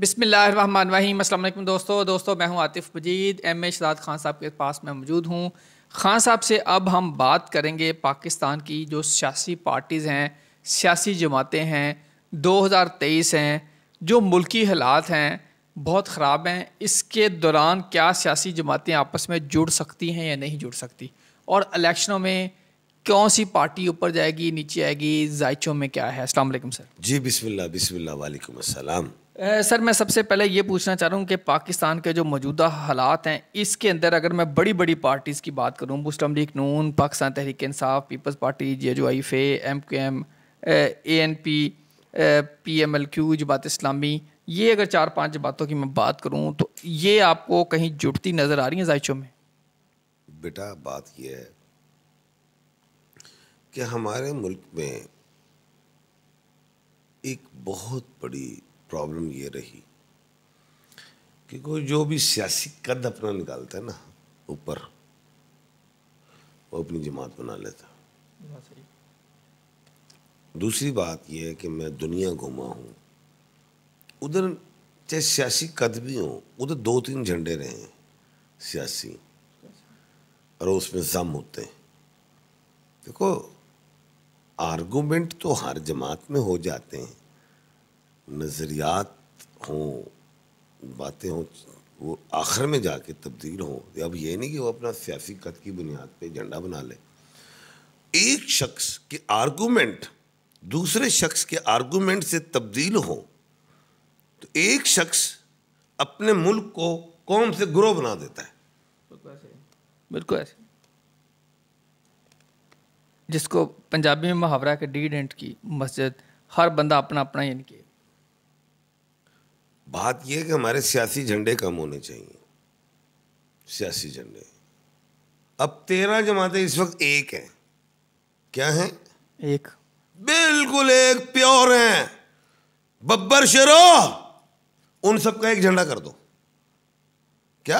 बिसमीम अल्लाम दोस्तों दोस्तों मैं हूं आतिफ़ मजीद एम ए शदाद खान साहब के पास मैं मौजूद हूं खान साहब से अब हम बात करेंगे पाकिस्तान की जो सियासी पार्टीज़ हैं सियासी जमातें हैं 2023 हैं जो मुल्की हालात हैं बहुत ख़राब हैं इसके दौरान क्या सियासी जमातें आपस में जुड़ सकती हैं या नहीं जुड़ सकती और इलेक्शनों में कौन सी पार्टी ऊपर जाएगी नीचे आएगी जायचों में क्या है अल्लाम सर जी बिस्मिल्लाह बिस्मिल्लाह वालेकुम अस्सलाम सर मैं सबसे पहले ये पूछना चाह रहा हूँ कि पाकिस्तान के जो मौजूदा हालात हैं इसके अंदर अगर मैं बड़ी बड़ी पार्टीज़ की बात करूँ Muslim League Noon Pakistan Tehreek Insaf Peoples Party J जो आई फे M Q M A N P P M L Q जबात इस्लामी ये अगर चार पांच बातों की मैं बात करूँ तो ये आपको कहीं जुटती नज़र आ रही है जायचों में बेटा बात यह है कि हमारे मुल्क में एक बहुत बड़ी प्रॉब्लम ये रही कि कोई जो भी सियासी कद अपना निकालता है ना ऊपर वो अपनी जमात बना लेता हाँ, दूसरी बात यह है कि मैं दुनिया घूमा हूँ उधर चाहे सियासी कद भी हों उधर दो तीन झंडे रहे हैं सियासी और उसमें जम होते हैं देखो आर्गूमेंट तो हर जमात में हो जाते हैं नज़रियात हों बातें हों वो आखिर में जाके तब्दील हों अब ये नहीं कि वो अपना सियासी कद की बुनियाद पे झंडा बना ले एक शख्स के आर्गूमेंट दूसरे शख्स के आर्गूमेंट से तब्दील हो तो एक शख्स अपने मुल्क को कौम से ग्रोह बना देता है बिल्कुल ऐसे जिसको पंजाबी में मुहावरा के डीड एंड की मस्जिद हर बंदा अपना अपना यानी कि बात यह कि हमारे सियासी झंडे कम होने चाहिए सियासी झंडे अब तेरह जमातें इस वक्त एक हैं क्या हैं एक बिल्कुल एक प्योर हैं बब्बर शेरो उन सबका एक झंडा कर दो क्या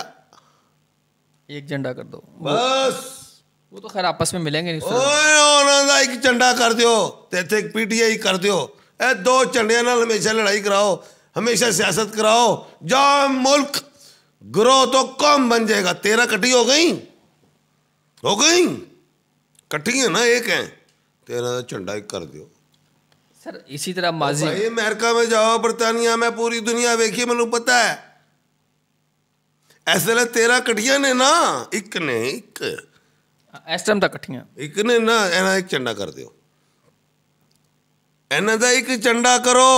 एक झंडा कर दो बस वो तो खैर आपस में मिलेंगे नहीं एक झंडा कर दो पीटीआई कर दो ए दो झंडिया हमेशा लड़ाई कराओ हमेशा सियासत कराओ जा मुल्क ग्रो तो कौम बन जाएगा तेरह कटी हो गई हो गई कटी है ना एक है तेरा झंडा एक कर दो सर इसी तरह माजी भाई अमेरिका में जाओ बरतानिया में पूरी दुनिया वेखी मैं पता है ऐसे ला तेरह कटिया ने ना एक ने एक इस टाइम तक कटिया एक ने ना एना एक झंडा कर दो एना का एक झंडा करो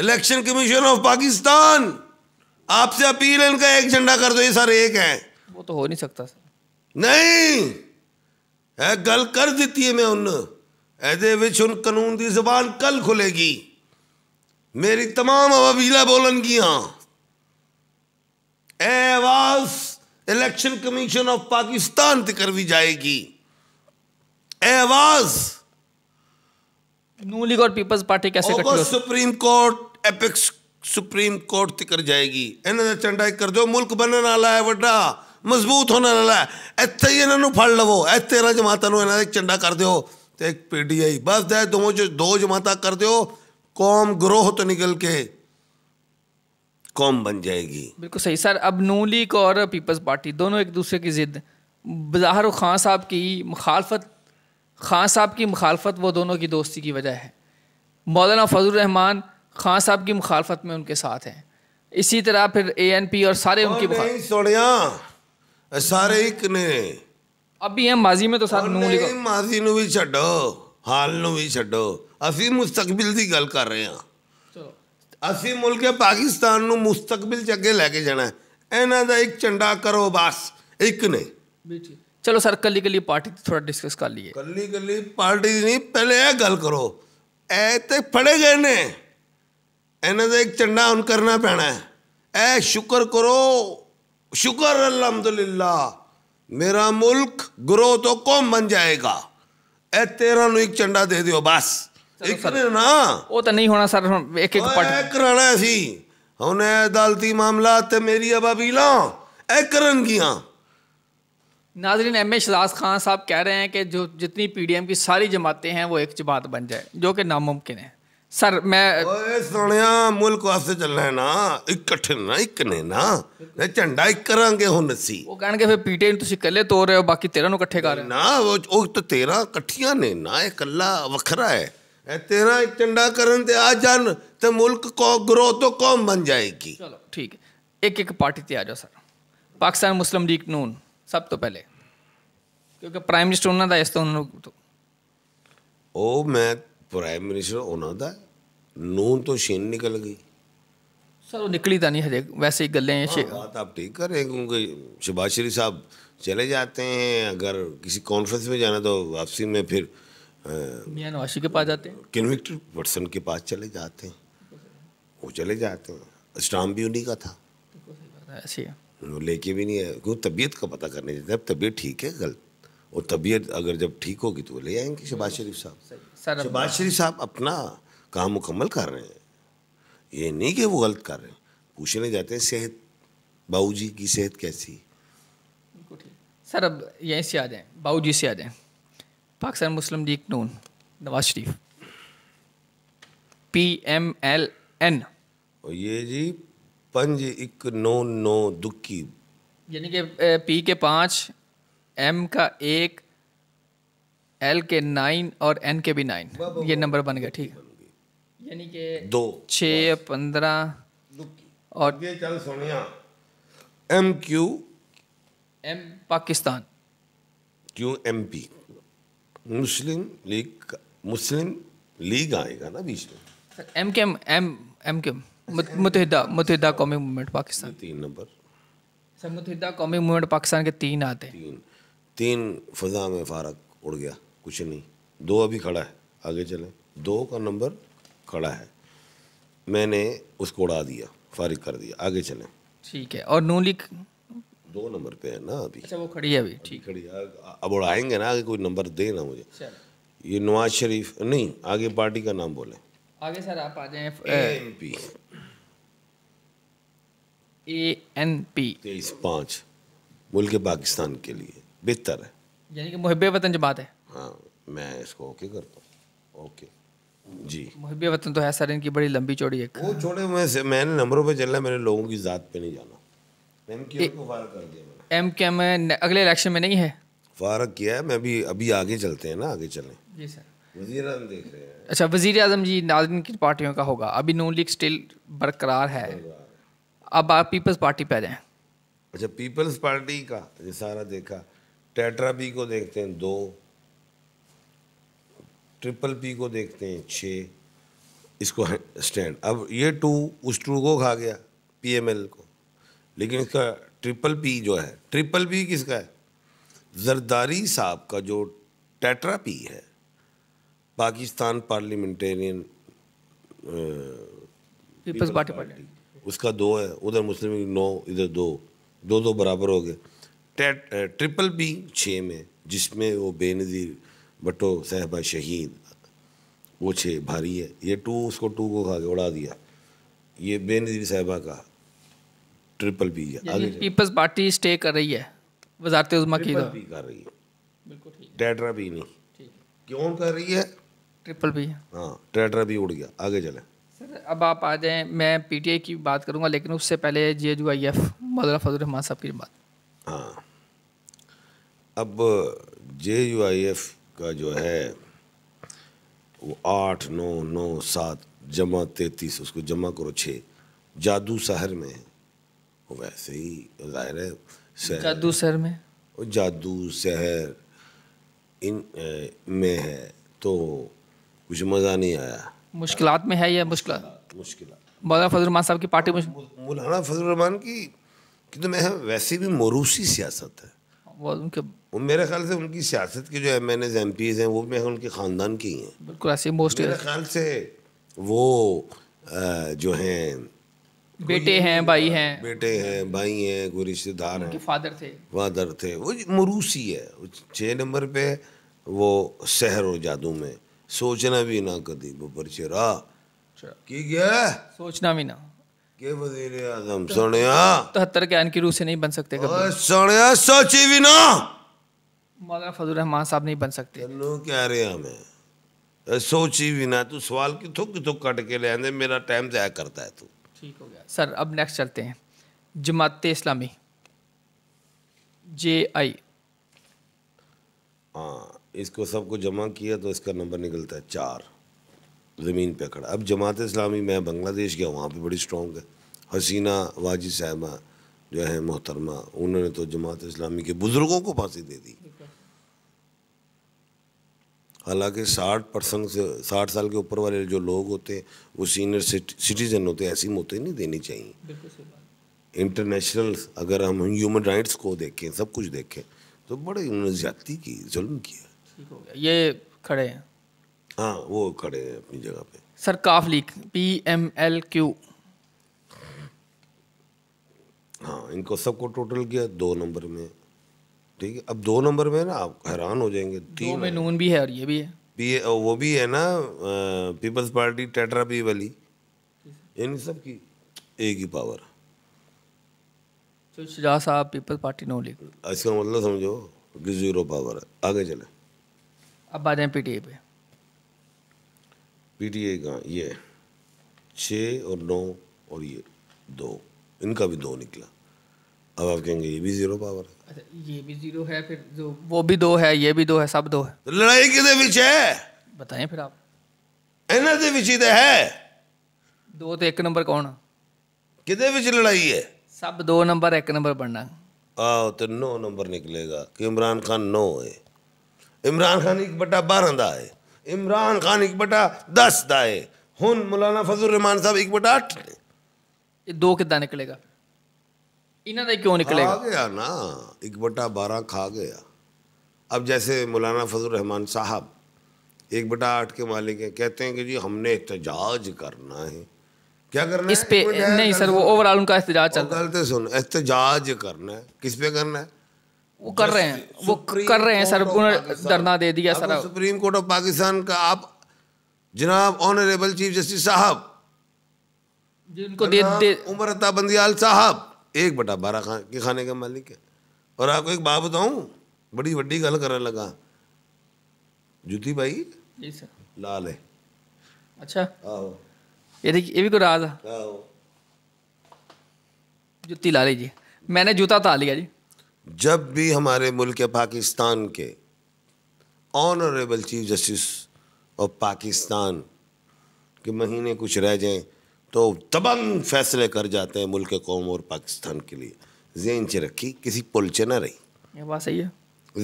इलेक्शन कमीशन ऑफ पाकिस्तान आपसे अपील है इनका एक झंडा कर दो ये सर एक है वो तो हो नहीं सकता सर नहीं है गल कर देती है मैं उन ऐसे विच उन कानून की जबान कल खुलेगी मेरी तमाम अवीला बोलन गिया हाँ। आवाज इलेक्शन कमीशन ऑफ पाकिस्तान तकर करवी जाएगी आवाज नू लीग और पीपल्स पार्टी कैसे supreme court apex supreme court तक जाएगी इन्होंने तो चंडाई कर दो मुल्क बनने वाला है वड्डा ਮਜ਼ਬੂਤ ਹੋਣ ਵਾਲਾ ਇੱਥੇ ਹੀ ਇਹਨਾਂ ਨੂੰ ਫੜ ਲਵੋ ਇਹ 13 ਜਮਾਤਾਂ ਨੂੰ ਇਹਨਾਂ ਦੇ ਚੰਡਾ ਕਰ ਦਿਓ ਤੇ ਇੱਕ ਪੀਡੀਆਈ ਬਸ ਦੇ दो ਜੋ ਦੋ ਜਮਾਤਾਂ ਕਰ ਦਿਓ ਕੌਮ ਗਰੋਹ ਤੋਂ ਨਿਕਲ ਕੇ कौम बन जाएगी बिल्कुल सही सर अब नू लीग और पीपल्स पार्टी दोनों एक दूसरे की ज़िद बज़ाहर खान साहब की मुखालफत खान साहब की मुखालफत वो दोनों की दोस्ती की वजह है मौलाना फजल रहमान खान साहब की मुखालफत में उनके साथ हैं इसी तरह फिर ए एन पी और सारे और उनकी सारे एक ने अभी है माजी में तो सारे नहीं माजी नु भी छो हाल नु भी छो असी मुस्तकबिल की गल कर रहे हैं असी मुल्क पाकिस्तान नु मुस्तकबिल अगे लेके जाना है इन्हों का एक झंडा करो बस एक ने चलो सर कली कली पार्टी थोड़ा डिस्कस कर लिए कली कली पार्टी नहीं पहले यह गल करो ए फड़े गए ने इन्हों ਦਾ ਇੱਕ ਝੰਡਾ ਹੁਣ ਕਰਨਾ ਪੈਣਾ ਹੈ ਐ ਸ਼ੁਕਰ ਕਰੋ शुक्र अलहमदुल्ला मेरा मुल्क ग्रोह तो कौम बन जाएगा ए तेरा एक झंडा दे दियो बस एक ना वो तो नहीं होना सर एक एक पट कराना सी हुन अदालती मामला ते मेरी अबाबीला ए करन गिया नाजरीन एम ए शहजाज खान साहब कह रहे हैं कि जो जितनी पीडीएम की सारी जमातें हैं वो एक जमात बन जाए जो कि नामुमकिन है सर मैं ओए सोनिया मुल्क वास्ते चलना है ना इकट्ठे ना इकने ना झंडा इक करांगे हुन ਅਸੀਂ ਉਹ ਕਹਿਣਗੇ ਫਿਰ ਪੀਟੇ ਨੂੰ ਤੁਸੀਂ ਇਕੱਲੇ ਤੋਰ ਰਹੇ ਹੋ ਬਾਕੀ 13 ਨੂੰ ਇਕੱਠੇ ਕਰ ਰਹੇ ਨਾ ਉਹ ਤਾਂ 13 ਇਕੱਠੀਆਂ ਨੇ ਨਾ ਇਹ ਇਕੱਲਾ ਵੱਖਰਾ ਹੈ ਇਹ 13 ਝੰਡਾ ਕਰਨ ਤੇ ਆ ਜਾਣ ਤੇ ਮੁਲਕ ਕੋ ਗਰੋ ਤੋਂ ਕੌਮ ਬਣ ਜਾਏਗੀ ਚਲੋ ਠੀਕ ਹੈ ਇੱਕ ਇੱਕ ਪਾਰਟੀ ਤੇ ਆ ਜਾਓ ਸਰ ਪਾਕਿਸਤਾਨ ਮੁਸਲਿਮ ਲੀਗ ਨੂਨ ਸਭ ਤੋਂ ਪਹਿਲੇ ਕਿਉਂਕਿ ਪ੍ਰਾਈਮ ਮਿਨਿਸਟਰ ਉਹਨਾਂ ਦਾ ਇਸ ਤੋਂ ਉਹਨਾਂ ਨੂੰ ਉਹ ਮੈਂ प्राइम मिनिस्टर होना था नून तो शीन निकल गई सर वो निकली तो नहीं हजे वैसे ही गलें हाँ, बात आप ठीक कर रहे हैं क्योंकि शबाज शरीफ साहब चले जाते हैं अगर किसी कॉन्फ्रेंस में जाना तो वापसी में फिर मियाँ नवाशी के पास जाते हैं कन्विक्ट पर्सन के पास चले जाते हैं वो चले जाते हैं स्टाम भी उन्हीं का था ऐसी है वो लेके भी नहीं है क्योंकि तबीयत का पता करने जाते हैं अब तबीयत ठीक है गलत और तबीयत अगर जब ठीक होगी तो वो ले आएंगे शबाज शरीफ साहब शबाज अच्छा, शरीफ साहब अपना काम मुकम्मल कर रहे हैं ये नहीं कि वो गलत कर रहे हैं पूछने जाते हैं सेहत बाबू जी की सेहत कैसी सर अब यहीं से आ जाए बाबू जी से आ जाए Pakistan Muslim League Noon Nawaz Sharif P M L N ये जी पंज एक नौ नौ दुखी यानी कि पी के पाँच एम का एक एल के नाइन और एन के भी नाइन ये नंबर बन गया ठीक है यानी कि दो छः पंद्रह और ये चल सोनिया M Q M Pakistan Q M P Muslim League Muslim League आएगा ना बीच में एम के एम एम एम के मुतहदा मुतहदा कौमी मूवमेंट पाकिस्तान तीन नंबर सर मुतहदा कौमी मूवमेंट पाकिस्तान के तीन आते हैं तीन तीन फजा में फारक उड़ गया कुछ नहीं दो अभी खड़ा है आगे चलें दो का नंबर खड़ा है मैंने उसको उड़ा दिया फारिग कर दिया आगे चलें ठीक है और नू लिख दो नंबर पे है ना अभी अच्छा वो खड़ी है अभी ठीक खड़ी है अब उड़ाएंगे ना आगे कोई नंबर दे ना मुझे ये नवाज शरीफ नहीं आगे पार्टी का नाम बोले आगे सर आप आ जाए M P A N P तेईस पाँच मुल्क पाकिस्तान के लिए बेहतर है यानी कि मुहब वतन जमात है हाँ मैं इसको ओके करता हूँ ओके जी मुहब वतन तो है सर इनकी बड़ी लंबी चौड़ी है वो छोड़े मैं से, मैंने नंबरों पे चलना मैंने लोगों की ज़ात पे नहीं जाना एम के को फारग कर दिया एम के में अगले इलेक्शन में नहीं है फारक किया है मैं भी अभी आगे चलते हैं ना आगे चलें जी सर वजीर आजम देख रहे हैं अच्छा वजीर आजम जी नाजन की पार्टियों का होगा अभी नून लीग स्टिल बरकरार है अब आप पीपल्स पार्टी पे आ जाएँ अच्छा पीपल्स पार्टी का ये सारा देखा टेट्रा बी को देखते हैं दो ट्रिपल पी को देखते हैं छः इसको स्टैंड अब ये टू उस टू को खा गया पी एम एल को लेकिन इसका ट्रिपल पी जो है ट्रिपल पी किसका है जरदारी साहब का जो टेट्रा पी है Pakistan parliamentarian Peoples Party party उसका दो है उधर मुस्लिम लीग नौ इधर दो दो दो बराबर हो गए ट्रिपल पी छः में जिसमें वो बेनज़ीर बटो सहबा शहीद वो छः भारी है ये टू उसको टू को खा के उड़ा दिया ये बेनजीर साहबा का ट्रिपल बी है पीपल्स पार्टी स्टे कर रही है वजारत उजमा की पी तो। कर रही है टेट्रा भी नहीं क्यों कर रही है ट्रिपल बी हाँ टेट्रा भी उड़ गया आगे चले सर अब आप आ जाएं मैं पीटीआई की बात करूंगा लेकिन उससे पहले जे यू आई एफ मौलाना फजल रहमान साहब की बात हाँ अब जे यू आई एफ का जो है वो आठ नौ नौ सात जमा तैतीस उसको जमा करो छः जादू शहर में है वो वैसे ही जाहिर है शहर जादू शहर में वो जादू शहर इन ए, में है तो कुछ मज़ा नहीं आया मुश्किल में है या मुश्किल मुश्किल मौलाना फजल फजलरहमान साहब की पार्टी में मौलाना फजलरहमान की कि तो मैं वैसे भी मोरूसी सियासत है वो उनके मेरे ख्याल से उनकी सियासत के जो M N As M Ps हैं वो भी उनके ख़ानदान के ही हैं बिल्कुल ऐसे मोस्ट मेरे ख्याल से वो आ, जो हैं बेटे हैं भाई हाँ, हैं बेटे हैं भाई हैं कोई रिश्तेदार हैं फादर थे फादर थे वो मरूसी है छः नंबर पे वो शहर और जादू में सोचना भी ना कदी बबर चेरा अच्छा। की गया सोचना भी ना के वजीर आजम सोनिया तहत्तर के ज्ञान की रूह से नहीं बन सकते सोनिया सोची भी ना मौलाना फजल रहमान साहब नहीं बन सकते ਤੈਨੂੰ सोच ही भी ना ਵੀ सवाल ਤੂੰ ਸਵਾਲ ਕਿੱਥੋਂ ਕਿੱਥੋਂ ਕੱਟ ਕੇ ਲੈ ਆਂਦੇ मेरा टाइम जया करता है तू ठीक हो गया सर अब नेक्स्ट चलते हैं जमात इस्लामी जे आई हाँ इसको सबको जमा किया तो इसका नंबर निकलता है चार ज़मीन पे खड़ा अब जमात इस्लामी मैं बांग्लादेश गया वहाँ पे बड़ी स्ट्रॉन्ग है हसीना वाजी साहबा जो है मोहतरमा उन्होंने तो जमात इस्लामी के बुज़ुर्गों को फांसी दे दी हालांकि 60 परसेंट से साठ साल के ऊपर वाले जो लोग होते हैं वो सीनियर सिटीजन होते हैं ऐसी मौतें नहीं देनी चाहिए इंटरनेशनल अगर हम ह्यूमन राइट्स को देखें सब कुछ देखें तो बड़े उन्होंने ज्यादा की जुल्म किया ये खड़े हैं हाँ वो खड़े हैं अपनी जगह पे सर काफ league P M L Q हाँ इनको सबको टोटल किया दो नंबर में ठीक है अब दो नंबर में ना आप हैरान हो जाएंगे तीन में नून भी है और ये भी है भी वो भी है ना पीपल्स पार्टी टेटरा पी वाली इन सब की एक ही पावर तो साहब पीपल्स पार्टी नो लीग इसका मतलब समझो कि जीरो पावर है आगे चले अब आ जाए पीटीए पे पीटीए का ये छः और नौ और ये दो इनका भी दो निकला अब आप कहेंगे ये भी जीरो पावर है ये भी जीरो है फिर जो वो भी दो है ये भी दो है सब दो है तो लड़ाई किसे विच है बताएं फिर आप ਇਹਨਾਂ ਦੇ ਵਿੱਚ ਹੀ ਤਾਂ ਹੈ ਦੋ ਤੇ ਇੱਕ ਨੰਬਰ ਕੌਣ ਕਿਹਦੇ ਵਿੱਚ ਲੜਾਈ ਹੈ ਸਭ ਦੋ ਨੰਬਰ ਇੱਕ ਨੰਬਰ ਬਣਨਾ ਆਓ ਤੇ 9 ਨੰਬਰ ਨਿਕਲੇਗਾ ਕਿ ਇਮਰਾਨ ਖਾਨ 9 ਹੈ ਇਮਰਾਨ ਖਾਨ 1 ਬਟਾ 12 ਦਾ ਹੈ ਇਮਰਾਨ ਖਾਨ 1 ਬਟਾ 10 ਦਾ ਹੈ ਹੁਣ ਮੌਲਾਨਾ ਫਜ਼ਲ ਰਹਿਮਾਨ ਸਾਹਿਬ 1 ਬਟਾ 8 ਇਹ ਦੋ ਕਿੱਦਾਂ ਨਿਕਲੇਗਾ ਇਹਨਾਂ क्यों ਕਿਉਂ ਨਿਕਲੇਗਾ गया ना एक बटा बारह खा गया अब जैसे मौलाना फजल रहमान साहब एक बटा आठ के मालिक हैं कहते हैं कि जी हमने एहतजाज करना है क्या करना इस पे है नहीं सर वो ओवरऑल उनका एहतजाज चल रहा है सुन एहतजाज करना है किस पे करना है वो कर रहे हैं वो कर रहे हैं सर उन्होंने धरना दे दिया sir supreme court of Pakistan का आप जनाब ऑनरेबल चीफ जस्टिस साहब जिनको दे, दे उमर अता बंदियाल साहब एक बटा बारह खा के खाने का मालिक है और आपको एक बात बताऊं बड़ी वड्डी गल करने लगा जूती भाई जी सर लाल है अच्छा आओ ये देखिए ये भी कोई राज है आओ जुत्ती ला लीजिए मैंने जूता उतार लिया जी जब भी हमारे मुल्क पाकिस्तान के honourable chief justice of Pakistan के महीने कुछ रह जाएं तो तबन फैसले कर जाते हैं मुल्क कौम और पाकिस्तान के लिए जेन च रखी किसी पुल च ना रही बात सही है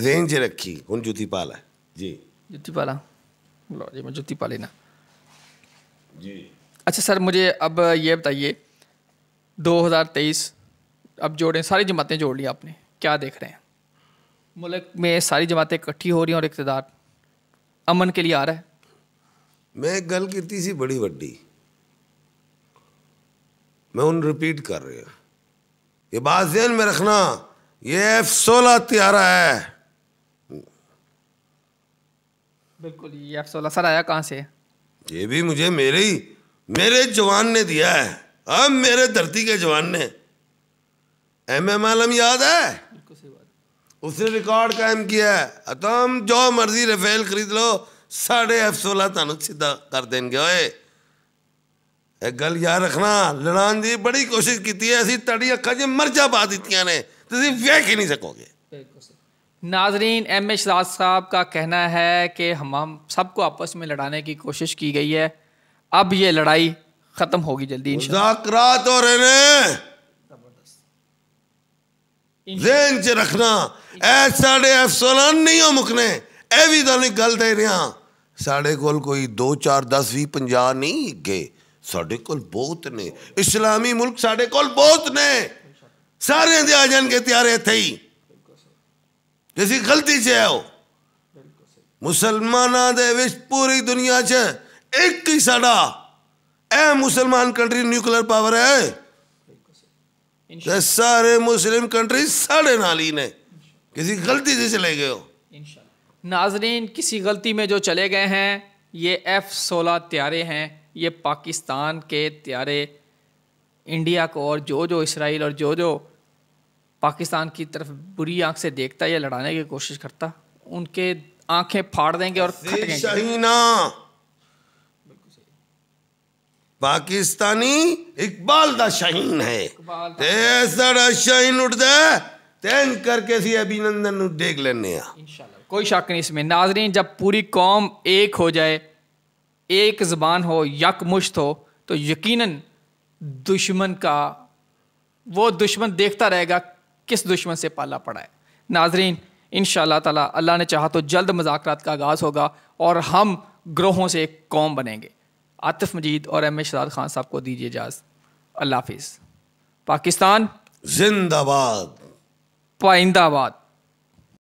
जेन च रखी हूँ जुती पाला जी जुती पाला लो जी मैं जुती पा लेना जी अच्छा सर मुझे अब ये बताइए 2023 अब जोड़े सारी जमातें जोड़ ली आपने क्या देख रहे हैं मुल्क में सारी जमातें इकट्ठी हो रही हैं और इकतदार अमन के लिए आ रहा है मैं एक गल की सी बड़ी वड्डी मैं उन रिपीट कर रही हूँ ये बात जहन में रखना ये एफ सोलह त्यारा है बिल्कुल ये एफ सोलह सर आया कहाँ से ये भी मुझे मेरे ही मेरे जवान ने दिया है अब मेरे धरती के जवान ने एम एम आलम याद है उसने रिकॉर्ड कायम किया है तो हम जो मर्जी रफेल खरीद लो साढ़े एफ सोलह तुम सीधा कर देंगे ओए एक गल याद रखना लड़ान की बड़ी कोशिश की असि तड़ी अखा च मर्जा पा दतिया ने तुम वेह ही नहीं सकोगे नाजरीन एम ए शराज साहब का कहना है कि हम सबको आपस में लड़ाने की कोशिश की गई है अब ये लड़ाई खत्म होगी जल्दी हो रहे हैं रखना ऐ नहीं हो मुकने गल दे रहा साढ़े कोई दो चार दस भी पंजा नहीं गए साढ़े को बहुत ने इस्लामी मुल्क साढ़े को बहुत ने सारे आ जाएंगे तैयार इत ही किसी गलती से आओ मुसलमान पूरी दुनिया च एक ही साड़ा ऐ मुसलमान कंट्री न्यूक्लियर पावर है सारे मुस्लिम कंट्री साढ़े नाल ही ने किसी गलती से चले गए हो नाजरीन किसी गलती में जो चले गए हैं ये एफ सोलह त्यारे हैं ये पाकिस्तान के त्यारे इंडिया को और जो जो इसराइल और जो जो पाकिस्तान की तरफ बुरी आंख से देखता या लड़ाने की कोशिश करता उनके आंखें फाड़ देंगे और शहीना पाकिस्तानी इकबाल का शहीन है तेसर शहीन उठ दे तेन करके सी अभिनंदन देख लेने कोई शक नहीं इसमें नाजरीन जब पूरी कौम एक हो जाए एक ज़बान हो यकमुश्त हो तो यकीनन दुश्मन का वो दुश्मन देखता रहेगा किस दुश्मन से पाला पड़ा है नाजरीन इन ताला अल्लाह ने चाहा तो जल्द मजाक का आगाज़ होगा और हम ग्रोहों से एक कौम बनेंगे आतिफ मजीद और एम ए शाद खान साहब को दीजिए इजाज़ अल्लाह हाफिज़ पाकिस्तान जिंदाबाद पाइंदाबाद